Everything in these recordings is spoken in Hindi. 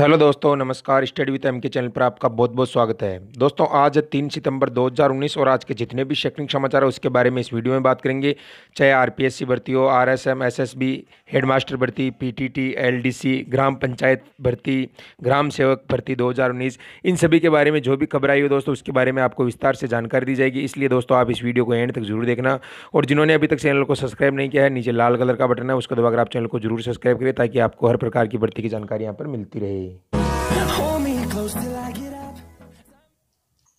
हेलो दोस्तों नमस्कार study with M K channel पर आपका बहुत बहुत स्वागत है दोस्तों आज तीन सितंबर 2019 और आज के जितने भी शैक्षणिक समाचार है उसके बारे में इस वीडियो में बात करेंगे चाहे आरपीएससी भर्ती हो आरएसएम एसएसबी हेडमास्टर भर्ती पीटीटी एलडीसी ग्राम पंचायत भर्ती ग्राम सेवक भर्ती दो इन सभी के बारे में जो भी खबर आई हो दोस्तों उसके बारे में आपको विस्तार से जानकारी दी जाएगी इसलिए दोस्तों आप इस वीडियो को एंड तक जरूर देखना और जिन्होंने अभी तक चैनल को सब्सक्राइब नहीं किया है नीचे लाल कलर का बटन है उसको दबाकर आप चैनल को जरूर सब्सक्राइब करें ताकि आपको हर प्रकार की भर्ती की जानकारी यहाँ पर मिलती रहे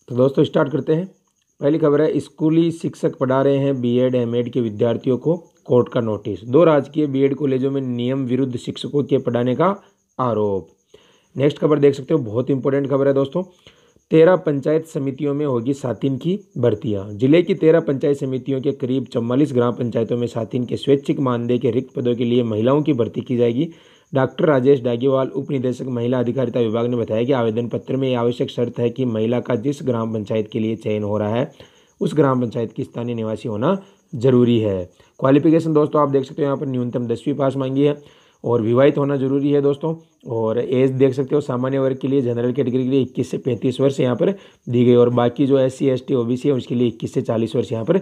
तो दोस्तों स्टार्ट करते हैं पहली खबर है स्कूली शिक्षक पढ़ा रहे हैं बीएड एमएड के विद्यार्थियों को कोर्ट का नोटिस दो राजकीय बीएड कॉलेजों में नियम विरुद्ध शिक्षकों के पढ़ाने का आरोप नेक्स्ट खबर देख सकते हो बहुत इंपॉर्टेंट खबर है दोस्तों तेरह पंचायत समितियों में होगी सातिन की भर्तियां जिले की तेरह पंचायत समितियों के करीब चौवालीस ग्राम पंचायतों में सातिन के स्वैच्छिक मानदेय के रिक्त पदों के लिए महिलाओं की भर्ती की जाएगी डॉक्टर राजेश डागीवाल उप निदेशक महिला अधिकारिता विभाग ने बताया कि आवेदन पत्र में आवश्यक शर्त है कि महिला का जिस ग्राम पंचायत के लिए चयन हो रहा है उस ग्राम पंचायत की स्थानीय निवासी होना जरूरी है क्वालिफिकेशन दोस्तों आप देख सकते हो यहाँ पर न्यूनतम दसवीं पास मांगी है और विवाहित होना जरूरी है दोस्तों और एज देख सकते हो सामान्य वर्ग के लिए जनरल कैटेगरी के लिए 21 से 35 वर्ष यहाँ पर दी गई और बाकी जो S C S T O B C है उसके लिए 21 से 40 वर्ष यहाँ पर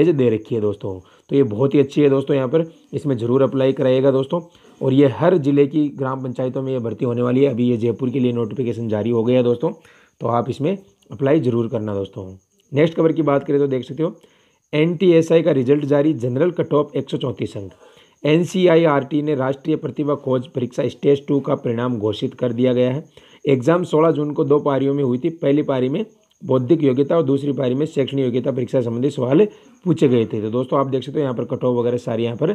एज दे रखी है दोस्तों तो ये बहुत ही अच्छी है दोस्तों यहाँ पर इसमें ज़रूर अप्लाई कराइएगा दोस्तों और ये हर ज़िले की ग्राम पंचायतों में ये भर्ती होने वाली है अभी ये जयपुर के लिए नोटिफिकेशन जारी हो गया है दोस्तों तो आप इसमें अप्लाई ज़रूर करना दोस्तों नेक्स्ट खबर की बात करें तो देख सकते हो एन का रिजल्ट जारी जनरल कट ऑफ एक अंक एन ने राष्ट्रीय प्रतिभा खोज परीक्षा स्टेज टू का परिणाम घोषित कर दिया गया है एग्ज़ाम 16 जून को दो पारियों में हुई थी पहली पारी में बौद्धिक योग्यता और दूसरी पारी में शैक्षणिक योग्यता परीक्षा संबंधी सवाल पूछे गए थे तो दोस्तों आप देख सकते हो यहाँ पर कटोव वगैरह सारी यहाँ पर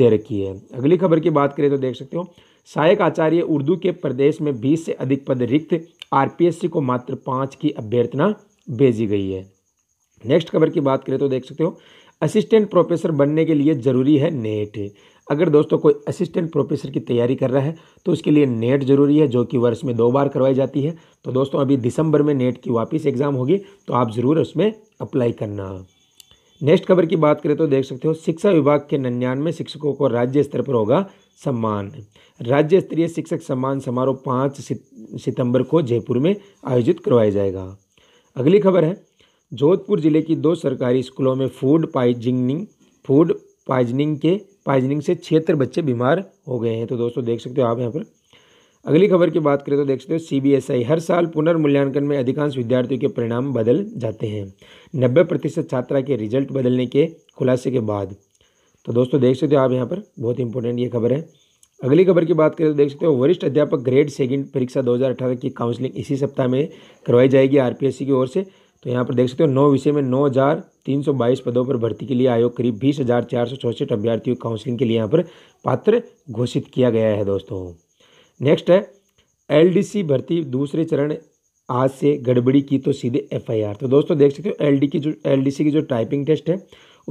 दे रखी है अगली खबर की बात करें तो देख सकते हो सहायक आचार्य उर्दू के प्रदेश में बीस से अधिक पद रिक्त आरपीएससी को मात्र पाँच की अभ्यर्थना भेजी गई है नेक्स्ट खबर की बात करें तो देख सकते हो असिस्टेंट प्रोफेसर बनने के लिए जरूरी है नेट अगर दोस्तों कोई असिस्टेंट प्रोफेसर की तैयारी कर रहा है तो उसके लिए नेट ज़रूरी है जो कि वर्ष में दो बार करवाई जाती है तो दोस्तों अभी दिसंबर में नेट की वापस एग्ज़ाम होगी तो आप ज़रूर उसमें अप्लाई करना नेक्स्ट खबर की बात करें तो देख सकते हो शिक्षा विभाग के नन्यानवे शिक्षकों को राज्य स्तर पर होगा सम्मान राज्य स्तरीय शिक्षक सम्मान समारोह पाँच सितंबर को जयपुर में आयोजित करवाया जाएगा अगली खबर है जोधपुर जिले की दो सरकारी स्कूलों में फूड पाइजिंग फूड पाइजनिंग के पाइजनिंग से छिहत्तर बच्चे बीमार हो गए हैं तो दोस्तों देख सकते हो आप यहाँ पर अगली खबर की बात करें तो देख सकते हो सीबीएसई हर साल पुनर्मूल्यांकन में अधिकांश विद्यार्थियों के परिणाम बदल जाते हैं नब्बे प्रतिशत छात्रा के रिजल्ट बदलने के खुलासे के बाद तो दोस्तों देख सकते हो आप यहाँ पर बहुत इंपॉर्टेंट ये खबर है अगली खबर की बात करें तो देख सकते हो वरिष्ठ अध्यापक ग्रेड सेकेंड परीक्षा दो की काउंसिलिंग इसी सप्ताह में करवाई जाएगी आर की ओर से तो यहाँ पर देख सकते हो नौ विषय में नौ हज़ार 322 पदों पर भर्ती के लिए आयोग करीब बीस हज़ार चार सौ चौंसठ अभ्यर्थियों काउंसलिंग के लिए यहाँ पर पात्र घोषित किया गया है दोस्तों नेक्स्ट है एलडीसी भर्ती दूसरे चरण आज से गड़बड़ी की तो सीधे एफआईआर तो दोस्तों देख सकते हो एलडी की जो एलडीसी की जो टाइपिंग टेस्ट है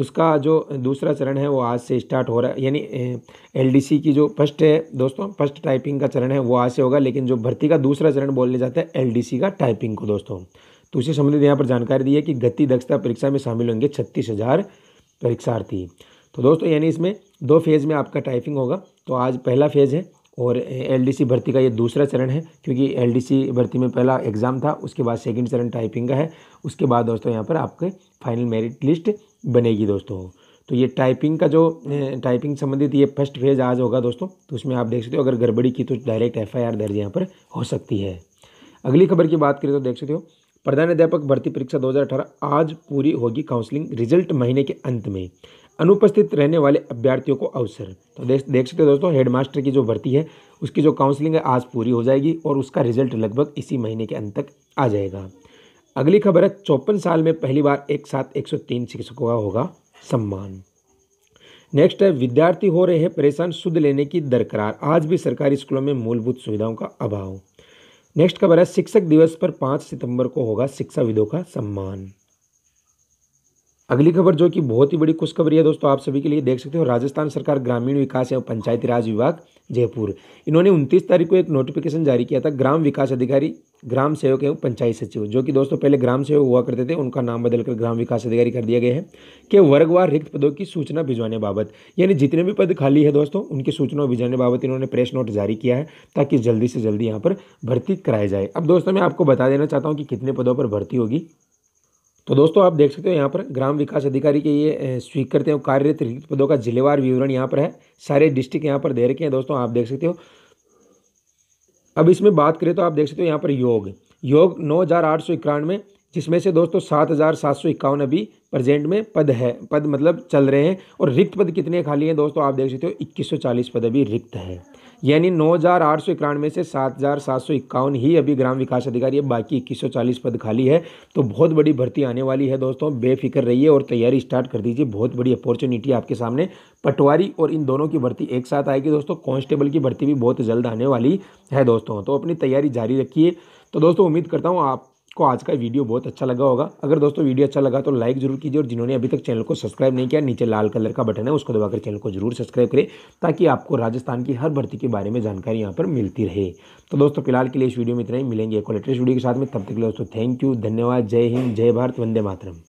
उसका जो दूसरा चरण है वो आज से स्टार्ट हो रहा है यानी एलडीसी की जो फर्स्ट है दोस्तों फर्स्ट टाइपिंग का चरण है वो आज से होगा लेकिन जो भर्ती का दूसरा चरण बोलने जाता है एल का टाइपिंग को दोस्तों तो उसे संबंधित यहाँ पर जानकारी दी है कि गति दक्षता परीक्षा में शामिल होंगे छत्तीस हज़ार परीक्षार्थी तो दोस्तों यानी इसमें दो फेज़ में आपका टाइपिंग होगा तो आज पहला फेज़ है और एलडीसी भर्ती का ये दूसरा चरण है क्योंकि एलडीसी भर्ती में पहला एग्ज़ाम था उसके बाद सेकंड चरण टाइपिंग का है उसके बाद दोस्तों यहाँ पर आपके फाइनल मेरिट लिस्ट बनेगी दोस्तों तो ये टाइपिंग का जो टाइपिंग संबंधित ये फर्स्ट फेज आज होगा दोस्तों तो उसमें आप देख सकते हो अगर गड़बड़ी की तो डायरेक्ट एफआईआर दर्ज यहाँ पर हो सकती है अगली खबर की बात करें तो देख सकते हो प्रधानाध्यापक भर्ती परीक्षा 2018 आज पूरी होगी काउंसलिंग रिजल्ट महीने के अंत में अनुपस्थित रहने वाले अभ्यर्थियों को अवसर तो देख देख सकते हो दोस्तों हेडमास्टर की जो भर्ती है उसकी जो काउंसलिंग है आज पूरी हो जाएगी और उसका रिजल्ट लगभग इसी महीने के अंत तक आ जाएगा अगली खबर है चौपन साल में पहली बार एक साथ 103 शिक्षकों का होगा सम्मान नेक्स्ट है विद्यार्थी हो रहे हैं परेशान शुद्ध लेने की दरकरार आज भी सरकारी स्कूलों में मूलभूत सुविधाओं का अभाव नेक्स्ट खबर है शिक्षक दिवस पर पाँच सितंबर को होगा शिक्षाविदों का सम्मान अगली खबर जो कि बहुत ही बड़ी खुशखबरी है दोस्तों आप सभी के लिए देख सकते हो राजस्थान सरकार ग्रामीण विकास एवं पंचायती राज विभाग जयपुर इन्होंने उनतीस तारीख को एक नोटिफिकेशन जारी किया था ग्राम विकास अधिकारी ग्राम सेवक एवं पंचायत सचिव जो कि दोस्तों पहले ग्राम सेवक हुआ करते थे उनका नाम बदलकर ग्राम विकास अधिकारी कर दिया गया है कि वर्गवार रिक्त पदों की सूचना भिजवाने बाबत यानी जितने भी पद खाली है दोस्तों उनकी सूचना भिजवाने बाबत इन्होंने प्रेस नोट जारी किया है ताकि जल्दी से जल्दी यहाँ पर भर्ती कराया जाए अब दोस्तों मैं आपको बता देना चाहता हूँ कि कितने पदों पर भर्ती होगी तो दोस्तों आप देख सकते हो यहाँ पर ग्राम विकास अधिकारी के ये स्वीकृत हैं कार्यरत रिक्त पदों का जिलेवार विवरण यहाँ पर है सारे डिस्ट्रिक्ट यहाँ पर दे रखे हैं दोस्तों आप देख सकते हो अब इसमें बात करें तो आप देख सकते हो यहाँ पर योग योग नौ हज़ार आठ सौ इक्यानवे जिसमें से दोस्तों सात हज़ार सात सौ इक्यावन अभी प्रेजेंट में पद है पद मतलब चल रहे हैं और रिक्त पद कितने खाली हैं दोस्तों आप देख सकते हो इक्कीस सौ चालीस पद अभी रिक्त है यानी नौ हज़ार आठ सौ इक्यानवे से सात हज़ार सात सौ इक्यावन ही अभी ग्राम विकास अधिकारी है बाकी इक्कीस सौ चालीस पद खाली है तो बहुत बड़ी भर्ती आने वाली है दोस्तों बेफिक्र रहिए और तैयारी स्टार्ट कर दीजिए बहुत बड़ी अपॉर्चुनिटी आपके सामने पटवारी और इन दोनों की भर्ती एक साथ आएगी दोस्तों कांस्टेबल की भर्ती भी बहुत जल्द आने वाली है दोस्तों तो अपनी तैयारी जारी रखिए तो दोस्तों उम्मीद करता हूँ आप को आज का वीडियो बहुत अच्छा लगा होगा अगर दोस्तों वीडियो अच्छा लगा तो लाइक जरूर कीजिए और जिन्होंने अभी तक चैनल को सब्सक्राइब नहीं किया नीचे लाल कलर का बटन है उसको दबाकर चैनल को जरूर सब्सक्राइब करें ताकि आपको राजस्थान की हर भर्ती के बारे में जानकारी यहाँ पर मिलती रहे तो दोस्तों फिलहाल के लिए इस वीडियो में इतना ही मिलेंगे एक लेटेस्ट वीडियो के साथ में तब तक के लिए दोस्तों थैंक यू धन्यवाद जय हिंद जय भारत वंदे मातरम